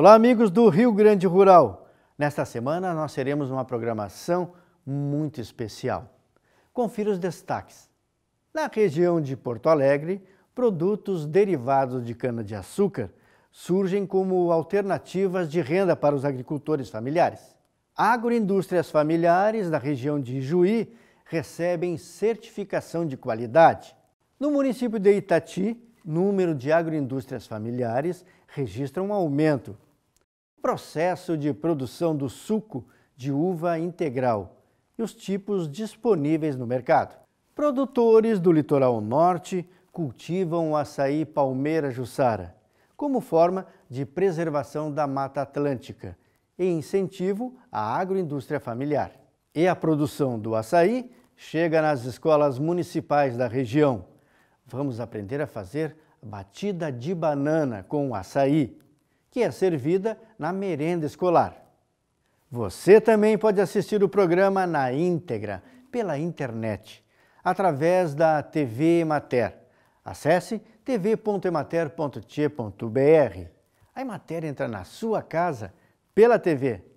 Olá, amigos do Rio Grande Rural. Nesta semana nós teremos uma programação muito especial. Confira os destaques. Na região de Porto Alegre, produtos derivados de cana-de-açúcar surgem como alternativas de renda para os agricultores familiares. Agroindústrias familiares da região de Juí recebem certificação de qualidade. No município de Itati, número de agroindústrias familiares registra um aumento processo de produção do suco de uva integral e os tipos disponíveis no mercado. Produtores do litoral norte cultivam o açaí palmeira jussara como forma de preservação da Mata Atlântica e incentivo à agroindústria familiar. E a produção do açaí chega nas escolas municipais da região. Vamos aprender a fazer batida de banana com açaí que é servida na merenda escolar. Você também pode assistir o programa na íntegra, pela internet, através da TV Emater. Acesse tv.emater.tch.br. A Emater entra na sua casa pela TV.